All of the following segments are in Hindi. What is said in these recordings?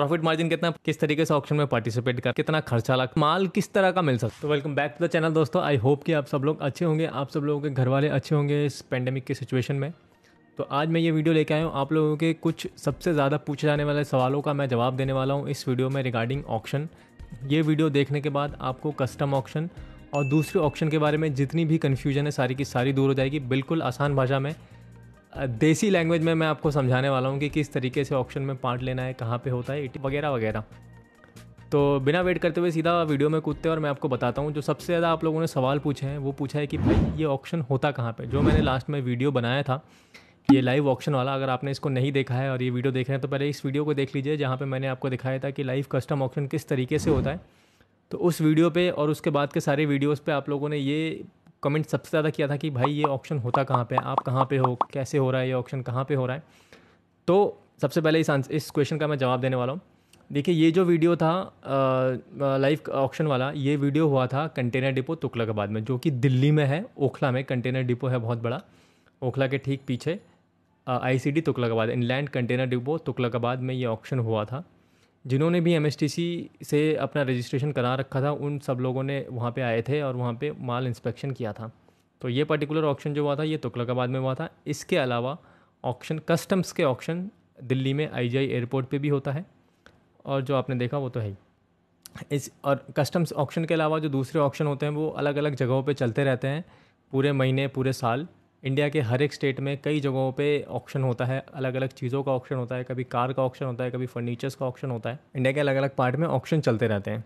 प्रॉफिट मार्जिन कितना किस तरीके से ऑप्शन में पार्टिसिपेट कर कितना खर्चा लग माल किस तरह का मिल सकता तो welcome back to the channel दोस्तों आई होप कि आप सब लोग अच्छे होंगे आप सब लोगों के घर वाले अच्छे होंगे इस पेंडेमिक के सिचुएशन में तो आज मैं ये वीडियो लेके आया हूँ आप लोगों के कुछ सबसे ज़्यादा पूछे जाने वाले सवालों का मैं जवाब देने वाला हूँ इस वीडियो में रिगार्डिंग ऑप्शन ये वीडियो देखने के बाद आपको कस्टम ऑप्शन और दूसरे ऑप्शन के बारे में जितनी भी कन्फ्यूजन है सारी की सारी दूर हो जाएगी बिल्कुल आसान भाषा में देसी लैंग्वेज में मैं आपको समझाने वाला हूँ कि किस तरीके से ऑप्शन में पार्ट लेना है कहाँ पे होता है वगैरह वगैरह तो बिना वेट करते हुए सीधा वीडियो में कूदते हैं और मैं आपको बताता हूँ जो सबसे ज़्यादा आप लोगों ने सवाल पूछे हैं वो पूछा है कि भाई ये ऑप्शन होता कहाँ पर जो मैंने लास्ट में वीडियो बनाया था ये लाइव ऑप्शन वाला अगर आपने इसको नहीं देखा है और ये वीडियो देख रहे हैं तो पहले इस वीडियो को देख लीजिए जहाँ पर मैंने आपको दिखाया था कि लाइव कस्टम ऑप्शन किस तरीके से होता है तो उस वीडियो पे और उसके बाद के सारे वीडियोस पे आप लोगों ने ये कमेंट सबसे ज़्यादा किया था कि भाई ये ऑप्शन होता कहाँ पे है आप कहाँ पे हो कैसे हो रहा है ये ऑप्शन कहाँ पे हो रहा है तो सबसे पहले इस आंसर इस क्वेश्चन का मैं जवाब देने वाला हूँ देखिए ये जो वीडियो था लाइव ऑप्शन वाला ये वीडियो हुआ था कंटेनर डिपो तुगलकाबाद में जो कि दिल्ली में है ओखला में कंटेनर डिपो है बहुत बड़ा ओखला के ठीक पीछे I C D Tughlakabad inland container depot Tughlakabad में ये ऑप्शन हुआ था जिन्होंने भी एम से अपना रजिस्ट्रेशन करा रखा था उन सब लोगों ने वहाँ पे आए थे और वहाँ पे माल इंस्पेक्शन किया था तो ये पर्टिकुलर ऑक्शन जो हुआ था ये तुकलकाबाद में हुआ था इसके अलावा ऑक्शन कस्टम्स के ऑक्शन दिल्ली में आई एयरपोर्ट पे भी होता है और जो आपने देखा वो तो है ही इस और कस्टम्स ऑक्शन के अलावा जो दूसरे ऑक्शन होते हैं वो अलग अलग जगहों पे चलते रहते हैं पूरे महीने पूरे साल इंडिया के हर एक स्टेट में कई जगहों पे ऑक्शन होता है अलग अलग चीज़ों का ऑक्शन होता है कभी कार का ऑक्शन होता है कभी फर्नीचर्स का ऑक्शन होता है इंडिया के अलग अलग पार्ट में ऑक्शन चलते रहते हैं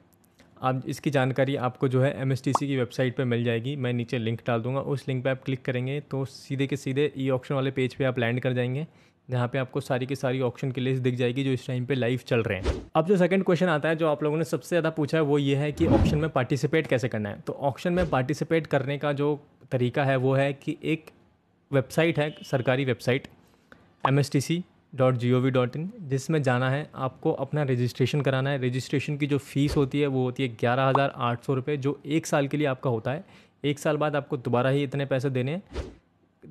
आप इसकी जानकारी आपको जो है एम की वेबसाइट पर मिल जाएगी मैं नीचे लिंक डाल दूंगा उस लिंक पर आप क्लिक करेंगे तो सीधे के सीधे ई ऑक्शन वाले पेज पर आप लैंड कर जाएंगे जहाँ पे आपको सारी की सारी ऑप्शन की लिस्ट दिख जाएगी जो इस टाइम पे लाइव चल रहे हैं अब जो सेकंड क्वेश्चन आता है जो आप लोगों ने सबसे ज़्यादा पूछा है वो ये है कि ऑप्शन में पार्टिसिपेट कैसे करना है तो ऑप्शन में पार्टिसिपेट करने का जो तरीका है वो है कि एक वेबसाइट है सरकारी website M S T C dot G O V dot in जिसमें जाना है आपको अपना रजिस्ट्रेशन कराना है रजिस्ट्रेशन की जो फ़ीस होती है वो होती है ग्यारह हज़ार आठ सौ रुपये जो एक साल के लिए आपका होता है एक साल बाद आपको दोबारा ही इतने पैसे देने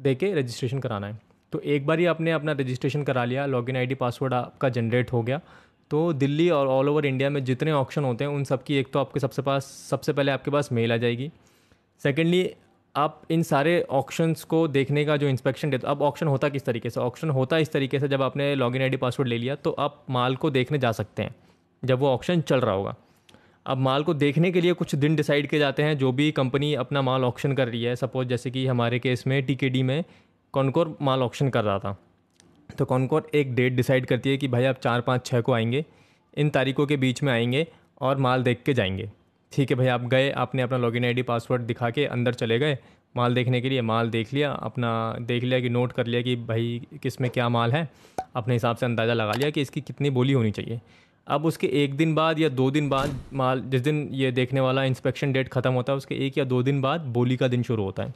दे के रजिस्ट्रेशन कराना है तो एक बार ही आपने अपना रजिस्ट्रेशन करा लिया लॉगिन आईडी पासवर्ड आपका जनरेट हो गया तो दिल्ली और ऑल ओवर इंडिया में जितने ऑप्शन होते हैं उन सब की एक तो आपके सबसे पास सबसे पहले आपके पास मेल आ जाएगी सेकेंडली आप इन सारे ऑप्शंस को देखने का जो इंस्पेक्शन देते अब ऑप्शन होता किस तरीके से ऑप्शन होता इस तरीके से जब आपने लॉगिन आईडी पासवर्ड ले लिया तो आप माल को देखने जा सकते हैं जब वो ऑप्शन चल रहा होगा अब माल को देखने के लिए कुछ दिन डिसाइड किए जाते हैं जो भी कंपनी अपना माल ऑप्शन कर रही है सपोज जैसे कि हमारे केस में टी में कॉनकोर माल ऑप्शन कर रहा था तो कॉनकोर एक डेट डिसाइड करती है कि भाई आप चार पाँच छः को आएंगे इन तारीखों के बीच में आएंगे और माल देख के जाएंगे ठीक है भाई आप गए आपने अपना लॉगिन आईडी पासवर्ड दिखा के अंदर चले गए माल देखने के लिए माल देख लिया अपना देख लिया कि नोट कर लिया कि भाई किस में क्या माल है अपने हिसाब से अंदाज़ा लगा लिया कि इसकी कितनी बोली होनी चाहिए अब उसके एक दिन बाद या दो दिन बाद माल जिस दिन ये देखने वाला इंस्पेक्शन डेट ख़त्म होता है उसके एक या दो दिन बाद बोली का दिन शुरू होता है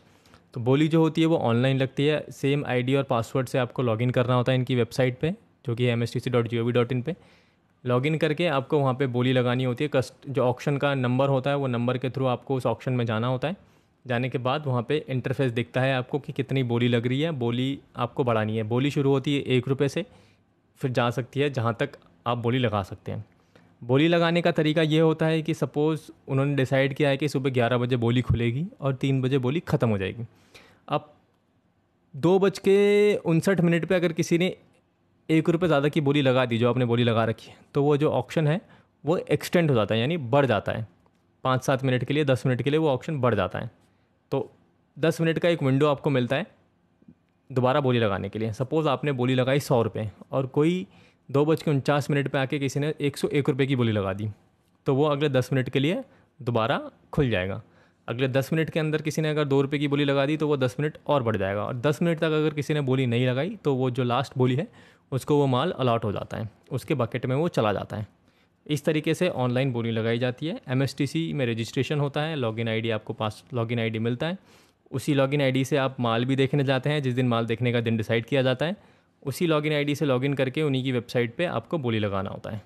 तो बोली जो होती है वो ऑनलाइन लगती है सेम आईडी और पासवर्ड से आपको लॉगिन करना होता है इनकी वेबसाइट पे जो कि M S T C dot G O V dot in पर लॉगिन करके आपको वहाँ पे बोली लगानी होती है कस्ट जो ऑक्शन का नंबर होता है वो नंबर के थ्रू आपको उस ऑप्शन में जाना होता है जाने के बाद वहाँ पे इंटरफेस दिखता है आपको कि कितनी बोली लग रही है बोली आपको बढ़ानी है बोली शुरू होती है एक रुपये से फिर जा सकती है जहाँ तक आप बोली लगा सकते हैं बोली लगाने का तरीका ये होता है कि सपोज़ उन्होंने डिसाइड किया है कि सुबह ग्यारह बजे बोली खुलेगी और तीन बजे बोली ख़त्म हो जाएगी अब दो बज के उनसठ मिनट पर अगर किसी ने एक रुपये ज़्यादा की बोली लगा दी जो आपने बोली लगा रखी है तो वो जो ऑप्शन है वो एक्सटेंड हो जाता है यानी बढ़ जाता है पाँच सात मिनट के लिए दस मिनट के लिए वो ऑप्शन बढ़ जाता है तो दस मिनट का एक विंडो आपको मिलता है दोबारा बोली लगाने के लिए सपोज़ आपने बोली लगाई सौ रुपये और कोई दो बज के उनचास मिनट पर आके किसी ने एक सौ एक रुपये की बोली लगा दी तो वो अगले दस मिनट के लिए दोबारा खुल जाएगा अगले दस मिनट के अंदर किसी ने अगर दो रुपये की बोली लगा दी तो वो दस मिनट और बढ़ जाएगा और दस मिनट तक अगर किसी ने बोली नहीं लगाई तो वो जो लास्ट बोली है उसको वो माल अलाट हो जाता है उसके बकेट में वो चला जाता है इस तरीके से ऑनलाइन बोली लगाई जाती है एम में रजिस्ट्रेशन होता है लॉगिन आईडी आपको पास लॉगिन आईडी मिलता है उसी लॉगिन आईडी से आप माल भी देखने जाते हैं जिस दिन माल देखने का दिन डिसाइड किया जाता है उसी लॉगिन आईडी से लॉगिन करके उन्हीं की वेबसाइट पे आपको बोली लगाना होता है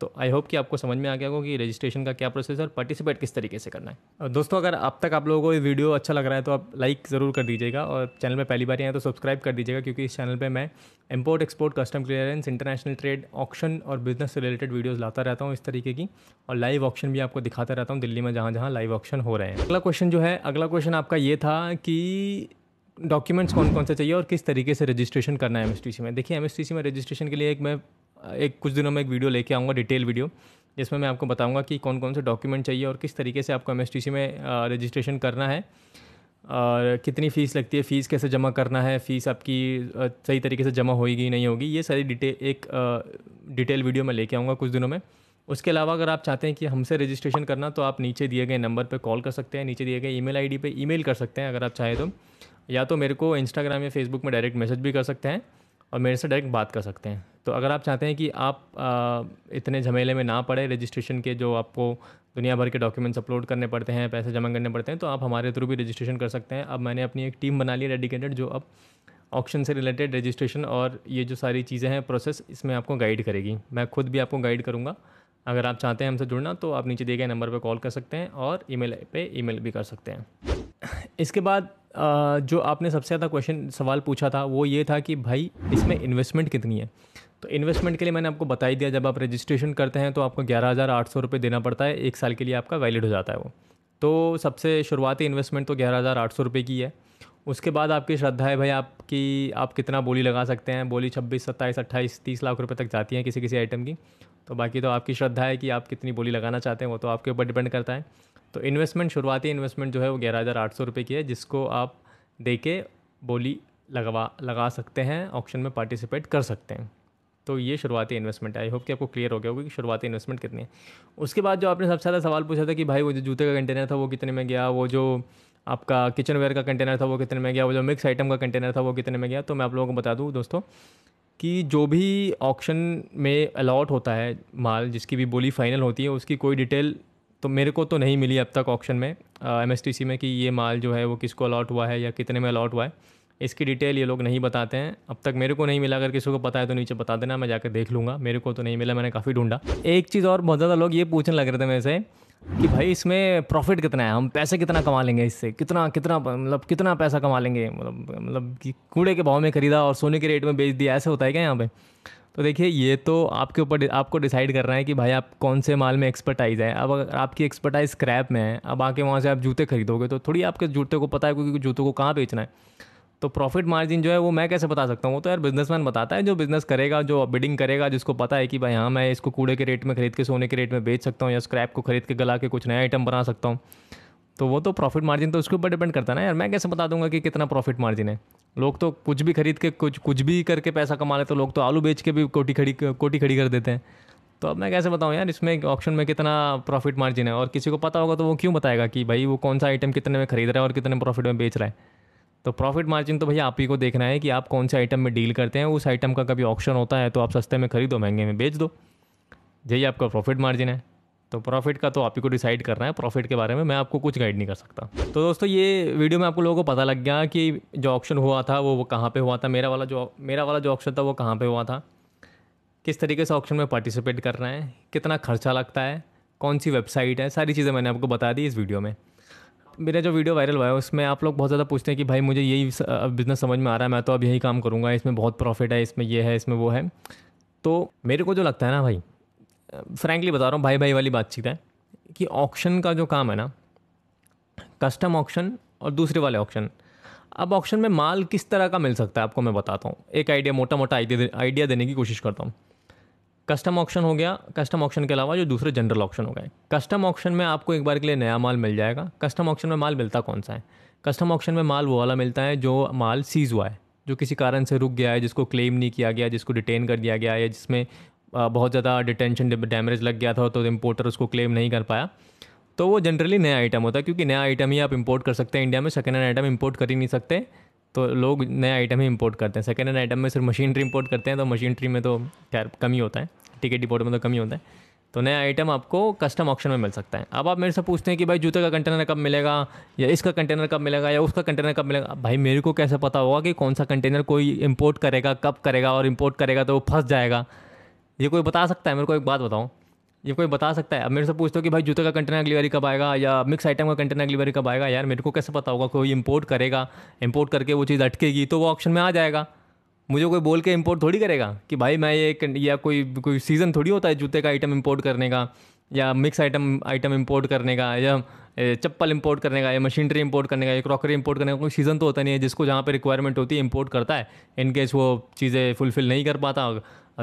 तो आई होप कि आपको समझ में आ गया होगा कि रजिस्ट्रेशन का क्या प्रोसेस है और पार्टिसिपेट किस तरीके से करना है दोस्तों अगर अब तक आप लोगों को ये वीडियो अच्छा लग रहा है तो आप लाइक ज़रूर कर दीजिएगा और चैनल में पहली बार आए तो सब्सक्राइब कर दीजिएगा क्योंकि इस चैनल पर मैं import export custom clearance international trade auction और बिजनेस से रिलेटेड वीडियोज लाता रहता हूँ इस तरीके की और लाइव ऑप्शन भी आपको दिखाता रहता हूँ दिल्ली में जहाँ जहाँ लाइव ऑप्शन हो रहे हैं अगला क्वेश्चन जो है अगला क्वेश्चन आपका ये था कि डॉक्यूमेंट्स कौन कौन से चाहिए और किस तरीके से रजिस्ट्रेशन करना है एम में देखिए एम में रजिस्ट्रेशन के लिए एक मैं एक कुछ दिनों में एक वीडियो लेके आऊँगा डिटेल वीडियो जिसमें मैं आपको बताऊँगा कि कौन कौन से डॉक्यूमेंट चाहिए और किस तरीके से आपको एम में रजिस्ट्रेशन करना है और कितनी फ़ीस लगती है फ़ीस कैसे जमा करना है फ़ीस आपकी सही तरीके से जमा होगी नहीं होगी ये सारी डिटेल एक डिटेल वीडियो मैं लेके आऊँगा कुछ दिनों में उसके अलावा अगर आप चाहते हैं कि हमसे रजिस्ट्रेशन करना तो आप नीचे दिए गए नंबर पर कॉल कर सकते हैं नीचे दिए गए ईमेल आईडी पे ईमेल कर सकते हैं अगर आप चाहें तो या तो मेरे को इंस्टाग्राम या फेसबुक में डायरेक्ट मैसेज भी कर सकते हैं और मेरे से डायरेक्ट बात कर सकते हैं तो अगर आप चाहते हैं कि आप इतने झमेले में ना पड़े रजिस्ट्रेशन के जो आपको दुनिया भर के डॉक्यूमेंट्स अपलोड करने पड़ते हैं पैसे जमा करने पड़ते हैं तो आप हमारे थ्रू भी रजिस्ट्रेशन कर सकते हैं अब मैंने अपनी एक टीम बना ली डेडिकेटेड जो अब ऑप्शन से रिलेटेड रजिस्ट्रेशन और ये जो सारी चीज़ें हैं प्रोसेस इसमें आपको गाइड करेगी मैं खुद भी आपको गाइड करूँगा अगर आप चाहते हैं हमसे जुड़ना तो आप नीचे दिए गए नंबर पर कॉल कर सकते हैं और ईमेल पे ईमेल भी कर सकते हैं इसके बाद जो आपने सबसे ज़्यादा क्वेश्चन सवाल पूछा था वो ये था कि भाई इसमें इन्वेस्टमेंट कितनी है तो इन्वेस्टमेंट के लिए मैंने आपको बताई दिया जब आप रजिस्ट्रेशन करते हैं तो आपको ग्यारह हज़ार आठ सौ रुपये देना पड़ता है एक साल के लिए आपका वैलिड हो जाता है वो तो सबसे शुरुआती इन्वेस्टमेंट तो ग्यारह हज़ार आठ सौ रुपये की है उसके बाद आपकी श्रद्धा है भाई आपकी आप कितना बोली लगा सकते हैं बोली छब्बीस सत्ताईस अट्ठाईस तीस लाख रुपये तक जाती हैं किसी किसी आइटम की तो बाकी तो आपकी श्रद्धा है कि आप कितनी बोली लगाना चाहते हैं वो तो आपके ऊपर डिपेंड करता है तो इन्वेस्टमेंट शुरुआती इन्वेस्टमेंट जो है वो ग्यारह हज़ार आठ सौ रुपये की है जिसको आप दे के बोली लगवा लगा सकते हैं ऑप्शन में पार्टिसिपेट कर सकते हैं तो ये शुरुआती इन्वेस्टमेंट है आई होप कि आपको क्लियर हो गया होगा कि शुरुआती इन्वेस्टमेंट कितनी है उसके बाद जो आपने सबसे ज़्यादा सवाल पूछा था कि भाई वो जो जूते का कंटेनर था वो कितने में गया वो जो आपका किचन वेयर का कंटेनर था वो कितने में गया वो जो मिक्स आइटम का कंटेनर था वो कितने में गया तो मैं आप लोगों को बता दूँ दोस्तों कि जो भी ऑप्शन में अलॉट होता है माल जिसकी भी बोली फाइनल होती है उसकी कोई डिटेल तो मेरे को तो नहीं मिली अब तक ऑप्शन में एम uh, में कि ये माल जो है वो किसको अलॉट हुआ है या कितने में अलॉट हुआ है इसकी डिटेल ये लोग नहीं बताते हैं अब तक मेरे को नहीं मिला अगर किसी को पता है तो नीचे बता देना मैं जाकर देख लूँगा मेरे को तो नहीं मिला मैंने काफ़ी ढूंढा एक चीज़ और बहुत ज़्यादा लोग ये पूछने लग रहे थे मेरे से कि भाई इसमें प्रॉफिट कितना है हम पैसे कितना कमा लेंगे इससे कितना कितना मतलब कितना पैसा कमा लेंगे मतलब मतलब कि कूड़े के भाव में खरीदा और सोने के रेट में बेच दिया ऐसे होता है क्या यहाँ पर तो देखिए ये तो आपके ऊपर आपको डिसाइड करना है कि भाई आप कौन से माल में एक्सपर्टाइज़ है अब अगर आपकी एक्सपर्टाइज स्क्रैप में है अब आके वहाँ से आप जूते खरीदोगे तो थोड़ी आपके जूते को पता है क्योंकि जूतों को कहाँ बेचना है तो प्रॉफिट मार्जिन जो है वो मैं कैसे बता सकता हूँ वो तो यार बिजनेसमैन बताता है जो बिज़नेस करेगा जो बिडिंग करेगा जिसको पता है कि भाई हाँ मैं इसको कूड़े के रेट में खरीद के सोने के रेट में बेच सकता हूँ या स्क्रैप को खरीद के गला के कुछ नया आइटम बना सकता हूँ तो वो तो प्रॉफिट मार्जिन तो उसके ऊपर डिपेंड करता है ना यार मैं कैसे बता दूंगा कि कितना प्रॉफिट मार्जिन है लोग तो कुछ भी खरीद के कुछ कुछ भी करके पैसा कमा लेते तो लोग तो आलू बेच के भी कोटी खड़ी कोटी खड़ी कर देते हैं तो अब मैं कैसे बताऊँ यार इसमें ऑप्शन में कितना प्रॉफिट मार्जिन है और किसी को पता होगा तो वो क्यों बताएगा कि भाई वो कौन सा आइटम कितने में खरीद रहा है और कितने प्रॉफिट में बेच रहा है तो प्रॉफिट मार्जिन तो भैया आप ही को देखना है कि आप कौन से आइटम में डील करते हैं उस आइटम का कभी ऑप्शन होता है तो आप सस्ते में खरीदो महंगे में बेच दो यही आपका प्रॉफिट मार्जिन है तो प्रॉफिट का तो आप ही को डिसाइड करना है प्रॉफिट के बारे में मैं आपको कुछ गाइड नहीं कर सकता तो दोस्तों ये वीडियो में आपको लोगों को पता लग गया कि जो ऑप्शन हुआ था वो वो कहाँ पर हुआ था मेरा वाला जो मेरा वाला जो ऑप्शन था वो कहाँ पर हुआ था किस तरीके से ऑप्शन में पार्टिसिपेट करना है कितना खर्चा लगता है कौन सी वेबसाइट है सारी चीज़ें मैंने आपको बता दी इस वीडियो में मेरा जो वीडियो वायरल हुआ है उसमें आप लोग बहुत ज़्यादा पूछते हैं कि भाई मुझे यही बिज़नेस समझ में आ रहा है मैं तो अब यही काम करूँगा इसमें बहुत प्रॉफिट है इसमें ये है इसमें वो है तो मेरे को जो लगता है ना भाई फ्रैंकली बता रहा हूँ भाई भाई वाली बातचीत है कि ऑक्शन का जो काम है ना कस्टम ऑक्शन और दूसरे वाले ऑक्शन अब ऑक्शन में माल किस तरह का मिल सकता है आपको मैं बताता हूँ एक आइडिया मोटा मोटा आइडिया देने की कोशिश करता हूँ कस्टम ऑक्शन हो गया कस्टम ऑक्शन के अलावा जो दूसरे जनरल ऑक्शन हो गए कस्टम ऑक्शन में आपको एक बार के लिए नया माल मिल जाएगा कस्टम ऑक्शन में माल मिलता कौन सा है कस्टम ऑक्शन में माल वो वाला मिलता है जो माल सीज हुआ है जो किसी कारण से रुक गया है जिसको क्लेम नहीं किया गया जिसको डिटेन कर दिया गया है जिसमें बहुत ज़्यादा डिटेंशन डैमेज लग गया था तो इम्पोर्टर उसको क्लेम नहीं कर पाया तो वो जनरली नया आइटम होता है क्योंकि नया आइटम ही आप इम्पोर्ट कर सकते हैं इंडिया में सेकेंड हैंड आइटम इम्पोर्ट कर ही नहीं सकते तो लोग नया आइटम ही इम्पोर्ट करते हैं सेकेंड हैंड आइटम में सिर्फ मशीनरी इम्पोर्ट करते हैं तो मशीनरी में तो खैर कम ही होता है टिकट डिपोर्ट में तो कम ही होता है तो नया आइटम आपको कस्टम ऑप्शन में मिल सकता है अब आप मेरे से पूछते हैं कि भाई जूते का कंटेनर कब मिलेगा या इसका कंटेनर कब मिलेगा या उसका कंटेनर कब मिलेगा भाई मेरे को कैसे पता होगा कि कौन सा कंटेनर कोई इम्पोर्ट करेगा कब करेगा और इम्पोर्ट करेगा तो वो फंस जाएगा ये कोई बता सकता है मेरे को एक बात बताओ ये कोई बता सकता है अब मेरे से पूछते हो कि भाई जूते का कंटेनर अगली बारी कब आएगा या मिक्स आइटम का कंटेनर अगली बारी कब आएगा यार मेरे को कैसे पता होगा कोई इम्पोर्ट करेगा इम्पोर्ट करके वो चीज़ अटकेगी तो वो ऑप्शन में आ जाएगा मुझे कोई बोल के इम्पोर्ट थोड़ी करेगा कि भाई मैं ये या कोई कोई सीज़न थोड़ी होता है जूते का आइटम इम्पोर्ट करने का या मिक्स आइटम आइटम इम्पोर्ट करने का या चप्पल इम्पोर्ट करने का या मशीनरी इम्पोर्ट करने का या क्रॉकरी इम्पोर्ट करने का कोई सीज़न तो होता नहीं है जिसको जहाँ पर रिक्वायरमेंट होती है इम्पोर्ट करता है इनकेस वो चीज़ें फुलफ़िल नहीं कर पाता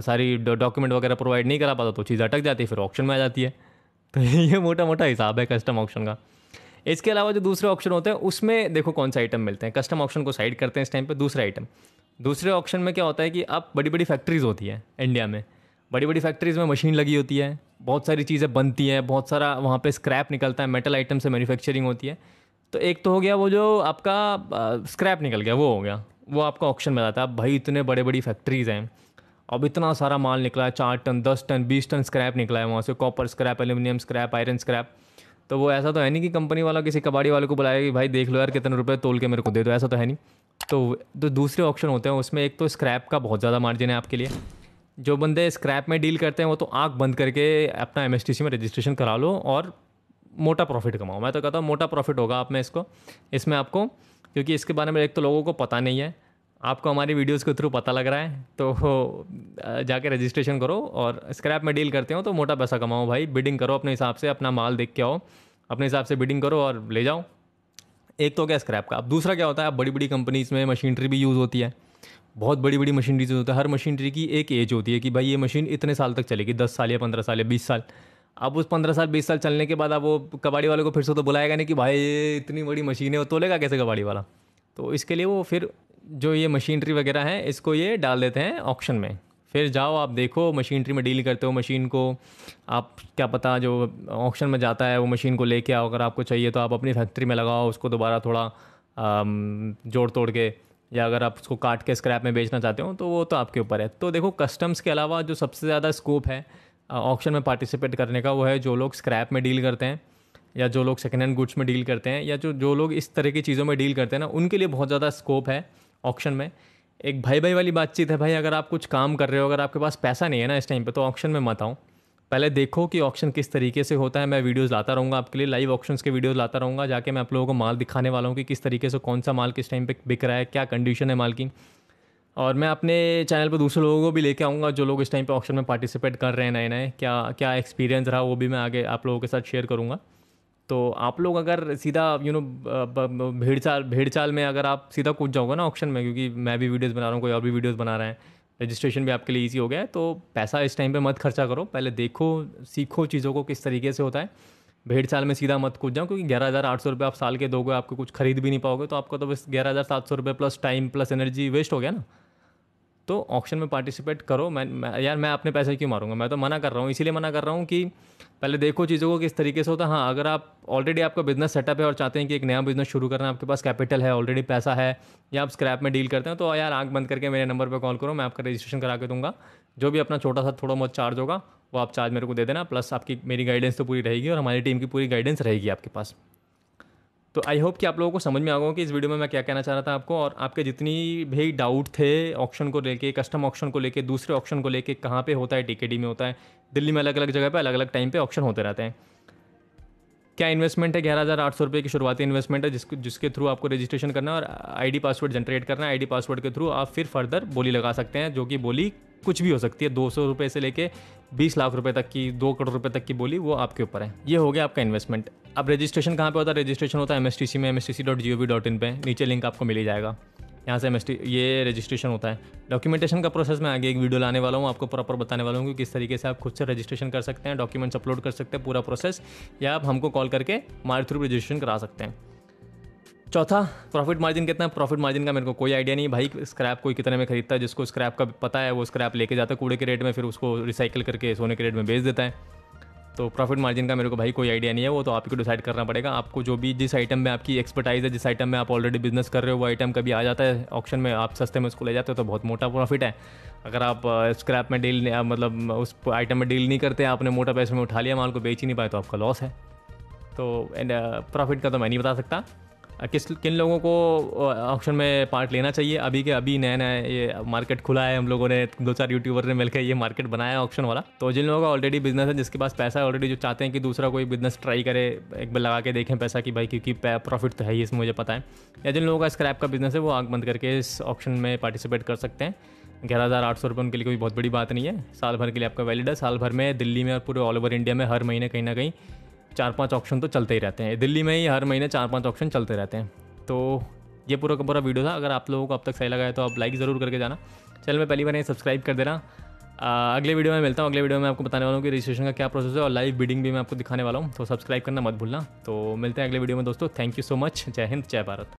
सारी डॉक्यूमेंट वगैरह प्रोवाइड नहीं करा पाता तो चीज़ अटक जाती है फिर ऑप्शन में आ जाती है तो ये मोटा मोटा हिसाब है कस्टम ऑप्शन का इसके अलावा जो दूसरे ऑप्शन होते हैं उसमें देखो कौन सा आइटम मिलते हैं कस्टम ऑप्शन को साइड करते हैं इस टाइम पर दूसरे आइटम दूसरे ऑप्शन में क्या होता है कि अब बड़ी बड़ी फैक्ट्रीज़ होती है इंडिया में बड़ी बड़ी फैक्ट्रीज़ में मशीन लगी होती है बहुत सारी चीज़ें बनती हैं बहुत सारा वहाँ पे स्क्रैप निकलता है मेटल आइटम से मैन्युफैक्चरिंग होती है तो एक तो हो गया वो जो आपका स्क्रैप निकल गया वो हो गया वो आपका ऑप्शन जाता है भाई इतने बड़े बड़ी फैक्ट्रीज़ हैं अब इतना सारा माल निकला है चार टन दस टन बीस टन स्क्रैप निकला है वहाँ से copper scrap aluminium scrap iron scrap तो वो ऐसा तो है नहीं कि कंपनी वाला किसी कबाड़ी वाले को बुलाया कि भाई देख लो यार कितने रुपये तोल के मेरे को दे दो ऐसा तो है नहीं तो जो तो दूसरे ऑप्शन होते हैं उसमें एक तो स्क्रैप का बहुत ज़्यादा मार्जिन है आपके लिए जो बंदे स्क्रैप में डील करते हैं वो तो आँख बंद करके अपना एम में रजिस्ट्रेशन करा लो और मोटा प्रॉफिट कमाओ मैं तो कहता हूँ मोटा प्रॉफिट होगा आप में इसको इसमें आपको क्योंकि इसके बारे में एक तो लोगों को पता नहीं है आपको हमारी वीडियोस के थ्रू पता लग रहा है तो जाके रजिस्ट्रेशन करो और स्क्रैप में डील करते हो तो मोटा पैसा कमाओ भाई बिडिंग करो अपने हिसाब से अपना माल देख के आओ अपने हिसाब से बिडिंग करो और ले जाओ एक तो क्या स्क्रैप का अब दूसरा क्या होता है अब बड़ी बड़ी कंपनीज़ में मशीनरी भी यूज़ होती है बहुत बड़ी बड़ी मशीनरी होती है हर मशीनरी की एक एज होती है कि भाई ये मशीन इतने साल तक चलेगी दस साल या पंद्रह साल या बीस साल अब उस पंद्रह साल बीस साल चलने के बाद अब वो कबाड़ी वाले को फिर से तो बुलाएगा नहीं कि भाई ये इतनी बड़ी मशीन है वो तोलेगा कैसे कबाड़ी वाला तो इसके लिए वो फिर जो ये मशीनरी वगैरह है इसको ये डाल देते हैं ऑक्शन में फिर जाओ आप देखो मशीनरी में डील करते हो मशीन को आप क्या पता जो ऑक्शन में जाता है वो मशीन को लेके आओ अगर आपको चाहिए तो आप अपनी फैक्ट्री में लगाओ उसको दोबारा थोड़ा जोड़ तोड़ के या अगर आप उसको काट के स्क्रैप में बेचना चाहते हो तो वो तो आपके ऊपर है तो देखो कस्टम्स के अलावा जो सबसे ज़्यादा स्कोप है ऑक्शन में पार्टिसिपेट करने का वो है जो लोग स्क्रैप में डील करते हैं या जो लोग सेकेंड हैंड गुड्स में डील करते हैं या जो जो लोग इस तरह की चीज़ों में डील करते हैं ना उनके लिए बहुत ज़्यादा स्कोप है ऑप्शन में एक भाई भाई वाली बातचीत है भाई अगर आप कुछ काम कर रहे हो अगर आपके पास पैसा नहीं है ना इस टाइम पे तो ऑप्शन में मत आओ पहले देखो कि ऑप्शन किस तरीके से होता है मैं वीडियोस लाता रहूँगा आपके लिए लाइव ऑप्शन के वीडियोस लाता रहूँगा जाके मैं आप लोगों को माल दिखाने वाला हूँ कि किस तरीके से कौन सा माल किस टाइम पे बिक रहा है क्या कंडीशन है माल की और मैं अपने चैनल पर दूसरे लोगों को भी लेके आऊँगा जो लोग इस टाइम पर ऑप्शन में पार्टिसिपेट कर रहे हैं नए नए क्या क्या एक्सपीरियंस रहा वो भी मैं आगे आप लोगों के साथ शेयर करूँगा तो आप लोग अगर सीधा यू नो भेड़ चाल भेड़ चाल में अगर आप सीधा कूद जाओगे ना ऑप्शन में क्योंकि मैं भी वीडियोस बना रहा हूँ कोई और भी वीडियोस बना रहे हैं रजिस्ट्रेशन भी आपके लिए ईजी हो गया है तो पैसा इस टाइम पे मत खर्चा करो पहले देखो सीखो चीज़ों को किस तरीके से होता है भेड़ चाल में सीधा मत कूद जाओ क्योंकि ग्यारह हज़ार आठ सौ रुपये आप साल के दोगे आपको कुछ खरीद भी नहीं पाओगे तो आपका तो बस ग्यारह हज़ार सात सौ रुपये plus time plus energy waste हो गया ना तो ऑक्शन में पार्टिसिपेट करो मैं, मैं यार मैं अपने पैसे क्यों मारूंगा मैं तो मना कर रहा हूँ इसीलिए मना कर रहा हूँ कि पहले देखो चीज़ों को किस तरीके से होता है हाँ अगर आप ऑलरेडी आपका बिजनेस सेटअप है और चाहते हैं कि एक नया बिजनेस शुरू करना आपके पास कैपिटल है ऑलरेडी पैसा है या आप स्क्रैप में डील करते हैं तो यार आँख बंद करके मेरे नंबर पर कॉल करो मैं आपका रजिस्ट्रेशन करा के दूंगा जो भी अपना छोटा सा थोड़ा बहुत चार्ज होगा वो आप चार्ज मेरे को दे देना प्लस आपकी मेरी गाइडेंस तो पूरी रहेगी और हमारी टीम की पूरी गाइडेंस रहेगी आपके पास तो आई होप कि आप लोगों को समझ में आ गया कि इस वीडियो में मैं क्या कहना चाह रहा था आपको और आपके जितनी भी डाउट थे ऑप्शन को लेके कस्टम ऑप्शन को लेके दूसरे ऑप्शन को लेके कहाँ पे होता है टीकेडी में होता है दिल्ली में अलग अलग जगह पे अलग अलग टाइम पे ऑप्शन होते रहते हैं क्या इन्वेस्टमेंट है ग्यारह हज़ार आठ सौ रुपये की शुरुआती इन्वेस्टमेंट है जिसको जिसके थ्रू आपको रजिस्ट्रेशन करना है और आईडी पासवर्ड जनरेट करना है आईडी पासवर्ड के थ्रू आप फिर फर्दर बोली लगा सकते हैं जो कि बोली कुछ भी हो सकती है दो सौ रुपये से लेके बीस लाख रुपए तक की दो करोड़ रुपए तक की बोली वो आपके ऊपर है ये हो गया आपका इन्वेस्टमेंट अब रजिस्ट्रेशन कहाँ पे होता है रजिस्ट्रेशन होता है एम एस टी सी में M S T C dot G O V dot in पर नीचे लिंक आपको मिल ही जाएगा यहाँ से एम एस टी ये रजिस्ट्रेशन होता है डॉक्यूमेंटेशन का प्रोसेस मैं आगे एक वीडियो लाने वाला हूँ आपको प्रॉपर बताने वाला हूँ कि किस तरीके से आप खुद से रजिस्ट्रेशन कर सकते हैं डॉक्यूमेंट्स अपलोड कर सकते हैं पूरा प्रोसेस या आप हमको कॉल करके मार थ्रू रजिस्ट्रेशन करा सकते हैं चौथा प्रॉफिट मार्जिन कितना है प्रॉफिट मार्जिन का मेरे को कोई आइडिया नहीं भाई स्क्रैप कोई कितने में खरीदता है जिसको स्क्रैप का पता है वो स्क्रैप लेके जाता है कूड़े के रेट में फिर उसको रिसाइकिल करके सोने के रेट में बेच देता है तो प्रॉफिट मार्जिन का मेरे को भाई कोई आइडिया नहीं है वो तो आपको डिसाइड करना पड़ेगा आपको जो भी जिस आइटम में आपकी एक्सपर्टाइज है जिस आइटम में आप ऑलरेडी बिजनेस कर रहे हो वो आइटम कभी आ जाता है ऑप्शन में आप सस्ते में उसको ले जाते हो तो बहुत मोटा प्रॉफिट है अगर आप स्क्रैप में डील मतलब उस आइटम में डील नहीं करते आपने मोटा पैसे में उठा लिया माल को बेच ही नहीं पाए तो आपका लॉस है तो एंड प्रॉफिट का तो मैं नहीं बता सकता किस किन लोगों को ऑप्शन में पार्ट लेना चाहिए अभी के अभी नया नया ये मार्केट खुला है हम लोगों ने दो चार यूट्यूबर ने मिलकर ये मार्केट बनाया ऑप्शन वाला तो जिन लोगों का ऑलरेडी बिजनेस है जिसके पास पैसा है ऑलरेडी जो चाहते हैं कि दूसरा कोई बिजनेस ट्राई करे एक बार लगा के देखें पैसा कि भाई क्योंकि प्रॉफिट तो है ही इसमें मुझे पता है या जिन लोगों का स्क्रैप का बिजनेस है वो आँख बंद करके इस ऑप्शन में पार्टिसिपेट कर सकते हैं ग्यारह हज़ार आठ सौ रुपये उनके लिए कोई बहुत बड़ी बात नहीं है साल भर के लिए आपका वैलिड है साल भर में दिल्ली में और पूरे ऑल ओवर इंडिया में हर महीने कहीं ना कहीं चार पांच ऑप्शन तो चलते ही रहते हैं दिल्ली में ही हर महीने चार पांच ऑप्शन चलते रहते हैं तो ये पूरा का पूरा वीडियो था अगर आप लोगों को अब तक सही लगा है तो आप लाइक ज़रूर करके जाना चैनल में पहली बार सब्सक्राइब कर देना रहा अगले वीडियो में मिलता हूँ अगले वीडियो में आपको बताने वाला हूँ कि रजिस्ट्रेशन का क्या प्रोसेस है और लाइव बीडिंग भी मैं आपको दिखाने वाला हूँ तो सब्सक्राइब करना मत भूलना तो मिलते हैं अगले वीडियो में दोस्तों थैंक यू सो मच जय हिंद जय भारत